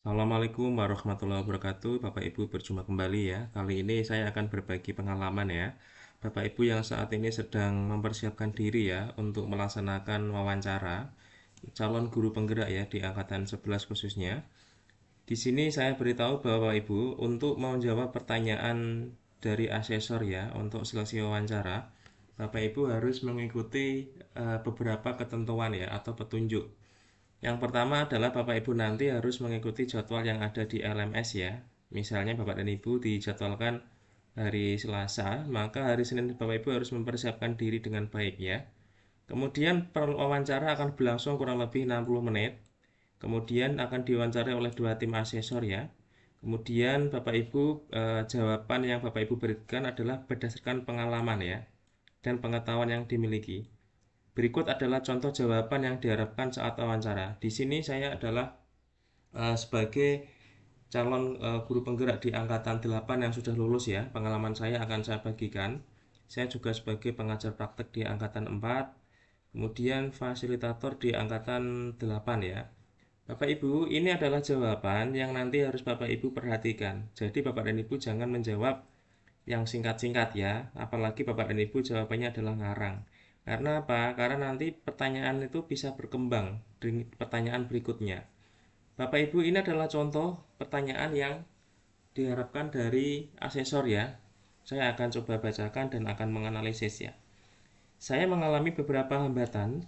Assalamualaikum warahmatullahi wabarakatuh Bapak Ibu berjumpa kembali ya Kali ini saya akan berbagi pengalaman ya Bapak Ibu yang saat ini sedang mempersiapkan diri ya Untuk melaksanakan wawancara Calon guru penggerak ya di Angkatan 11 khususnya di sini saya beritahu Bapak Ibu untuk menjawab pertanyaan dari asesor ya untuk seleksi wawancara Bapak Ibu harus mengikuti eh, beberapa ketentuan ya atau petunjuk yang pertama adalah Bapak Ibu nanti harus mengikuti jadwal yang ada di LMS ya. Misalnya Bapak dan Ibu dijadwalkan hari Selasa, maka hari Senin Bapak Ibu harus mempersiapkan diri dengan baik ya. Kemudian wawancara akan berlangsung kurang lebih 60 menit. Kemudian akan diwawancarai oleh dua tim asesor ya. Kemudian Bapak Ibu e, jawaban yang Bapak Ibu berikan adalah berdasarkan pengalaman ya dan pengetahuan yang dimiliki. Berikut adalah contoh jawaban yang diharapkan saat wawancara. Di sini saya adalah uh, sebagai calon uh, guru penggerak di angkatan 8 yang sudah lulus ya. Pengalaman saya akan saya bagikan. Saya juga sebagai pengajar praktek di angkatan 4, kemudian fasilitator di angkatan 8 ya. Bapak Ibu, ini adalah jawaban yang nanti harus Bapak Ibu perhatikan. Jadi Bapak dan Ibu jangan menjawab yang singkat-singkat ya, apalagi Bapak dan Ibu jawabannya adalah ngarang. Karena apa? Karena nanti pertanyaan itu bisa berkembang di pertanyaan berikutnya. Bapak Ibu, ini adalah contoh pertanyaan yang diharapkan dari asesor ya. Saya akan coba bacakan dan akan menganalisis ya. Saya mengalami beberapa hambatan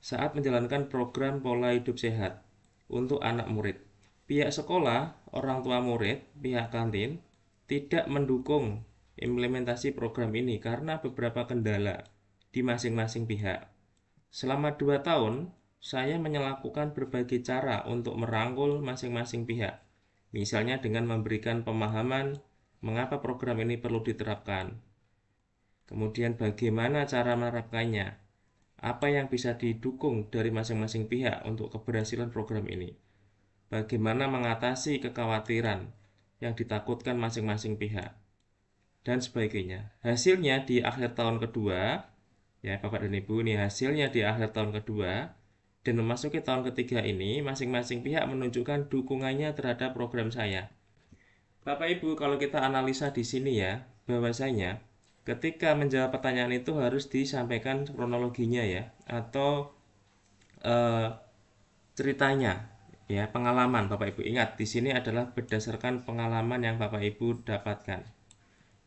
saat menjalankan program pola hidup sehat untuk anak murid. Pihak sekolah, orang tua murid, pihak kantin tidak mendukung implementasi program ini karena beberapa kendala di masing-masing pihak. Selama dua tahun, saya melakukan berbagai cara untuk merangkul masing-masing pihak, misalnya dengan memberikan pemahaman mengapa program ini perlu diterapkan. Kemudian bagaimana cara menerapkannya, apa yang bisa didukung dari masing-masing pihak untuk keberhasilan program ini, bagaimana mengatasi kekhawatiran yang ditakutkan masing-masing pihak, dan sebagainya. Hasilnya di akhir tahun kedua, Ya, Bapak dan Ibu, ini hasilnya di akhir tahun kedua dan memasuki tahun ketiga ini, masing-masing pihak menunjukkan dukungannya terhadap program saya. Bapak Ibu, kalau kita analisa di sini ya, bahwasanya ketika menjawab pertanyaan itu harus disampaikan kronologinya ya, atau eh, ceritanya, ya pengalaman Bapak Ibu. Ingat, di sini adalah berdasarkan pengalaman yang Bapak Ibu dapatkan.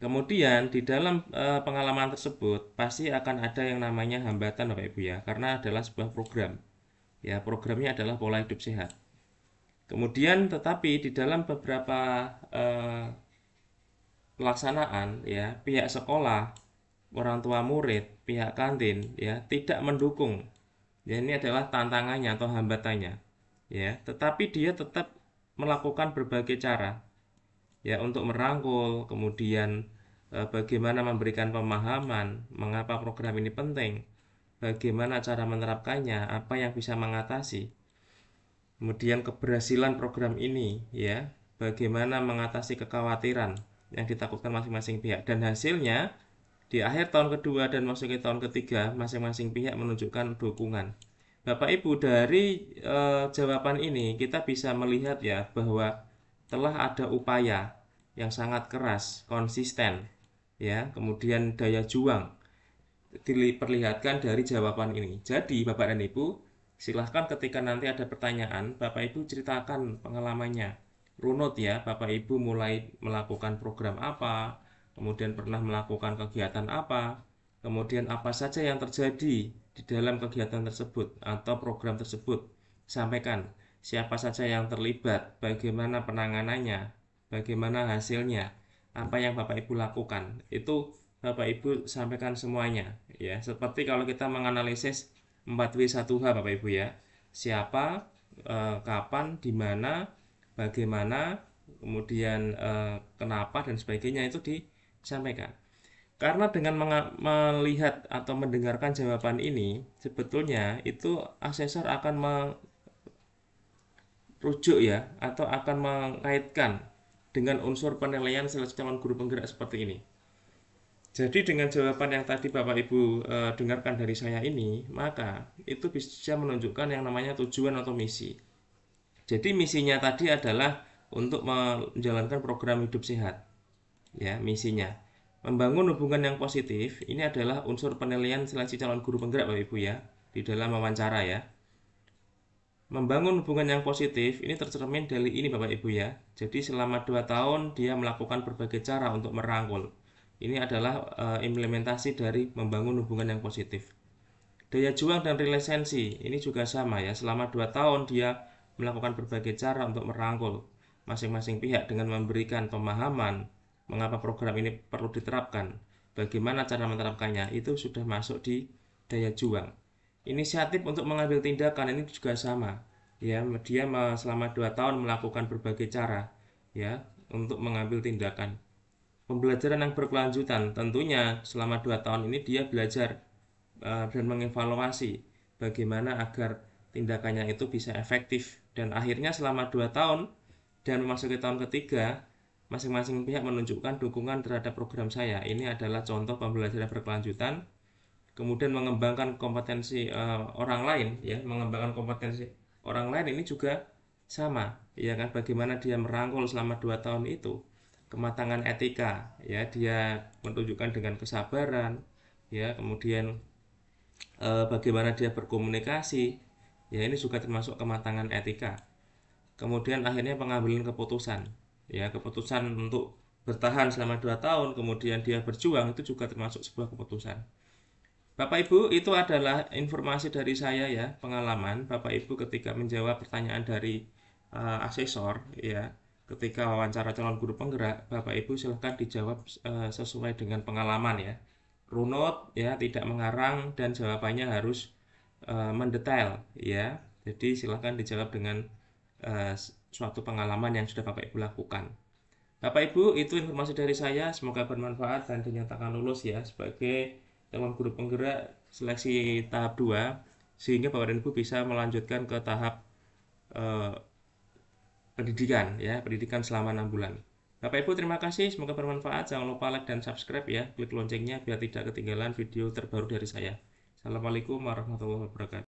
Kemudian di dalam e, pengalaman tersebut pasti akan ada yang namanya hambatan Bapak Ibu ya, karena adalah sebuah program. Ya, programnya adalah pola hidup sehat. Kemudian tetapi di dalam beberapa e, pelaksanaan ya, pihak sekolah, orang tua murid, pihak kantin ya tidak mendukung. Ya, ini adalah tantangannya atau hambatannya. Ya, tetapi dia tetap melakukan berbagai cara ya untuk merangkul kemudian Eh, bagaimana memberikan pemahaman mengapa program ini penting, bagaimana cara menerapkannya, apa yang bisa mengatasi. Kemudian keberhasilan program ini ya, bagaimana mengatasi kekhawatiran yang ditakutkan masing-masing pihak dan hasilnya di akhir tahun kedua dan masuk ke tahun ketiga masing-masing pihak menunjukkan dukungan. Bapak Ibu dari e, jawaban ini kita bisa melihat ya bahwa telah ada upaya yang sangat keras, konsisten ya kemudian daya juang diperlihatkan dari jawaban ini jadi bapak dan ibu silahkan ketika nanti ada pertanyaan bapak ibu ceritakan pengalamannya runut ya bapak ibu mulai melakukan program apa kemudian pernah melakukan kegiatan apa kemudian apa saja yang terjadi di dalam kegiatan tersebut atau program tersebut sampaikan siapa saja yang terlibat bagaimana penanganannya bagaimana hasilnya apa yang Bapak Ibu lakukan. Itu Bapak Ibu sampaikan semuanya ya. Seperti kalau kita menganalisis 4W1H Bapak Ibu ya. Siapa, eh, kapan, di mana, bagaimana, kemudian eh, kenapa dan sebagainya itu disampaikan. Karena dengan melihat atau mendengarkan jawaban ini, sebetulnya itu asesor akan merujuk ya atau akan mengaitkan dengan unsur penilaian seleksi calon guru penggerak seperti ini. Jadi dengan jawaban yang tadi Bapak Ibu e, dengarkan dari saya ini, maka itu bisa menunjukkan yang namanya tujuan atau misi. Jadi misinya tadi adalah untuk menjalankan program hidup sehat. Ya, misinya. Membangun hubungan yang positif, ini adalah unsur penilaian seleksi calon guru penggerak Bapak Ibu ya, di dalam wawancara ya. Membangun hubungan yang positif ini tercermin dari ini Bapak Ibu ya. Jadi selama 2 tahun dia melakukan berbagai cara untuk merangkul. Ini adalah e, implementasi dari membangun hubungan yang positif. Daya juang dan relasensi ini juga sama ya. Selama 2 tahun dia melakukan berbagai cara untuk merangkul masing-masing pihak dengan memberikan pemahaman mengapa program ini perlu diterapkan, bagaimana cara menerapkannya, itu sudah masuk di daya juang inisiatif untuk mengambil tindakan ini juga sama ya dia selama dua tahun melakukan berbagai cara ya untuk mengambil tindakan pembelajaran yang berkelanjutan tentunya selama dua tahun ini dia belajar uh, dan mengevaluasi bagaimana agar tindakannya itu bisa efektif dan akhirnya selama dua tahun dan memasuki tahun ketiga masing-masing pihak menunjukkan dukungan terhadap program saya ini adalah contoh pembelajaran berkelanjutan kemudian mengembangkan kompetensi uh, orang lain ya mengembangkan kompetensi orang lain ini juga sama ya kan bagaimana dia merangkul selama dua tahun itu kematangan etika ya dia menunjukkan dengan kesabaran ya kemudian e, bagaimana dia berkomunikasi ya ini juga termasuk kematangan etika kemudian akhirnya pengambilan keputusan ya keputusan untuk bertahan selama dua tahun kemudian dia berjuang itu juga termasuk sebuah keputusan Bapak Ibu, itu adalah informasi dari saya ya, pengalaman Bapak Ibu ketika menjawab pertanyaan dari uh, asesor ya. Ketika wawancara calon guru penggerak, Bapak Ibu silahkan dijawab uh, sesuai dengan pengalaman ya. Runut ya, tidak mengarang dan jawabannya harus uh, mendetail ya. Jadi silahkan dijawab dengan uh, suatu pengalaman yang sudah Bapak Ibu lakukan. Bapak Ibu, itu informasi dari saya. Semoga bermanfaat dan dinyatakan lulus ya sebagai teman guru penggerak seleksi tahap 2 sehingga Bapak dan Ibu bisa melanjutkan ke tahap eh, pendidikan ya, pendidikan selama enam bulan. Bapak Ibu terima kasih, semoga bermanfaat. Jangan lupa like dan subscribe ya. Klik loncengnya biar tidak ketinggalan video terbaru dari saya. Assalamualaikum warahmatullahi wabarakatuh.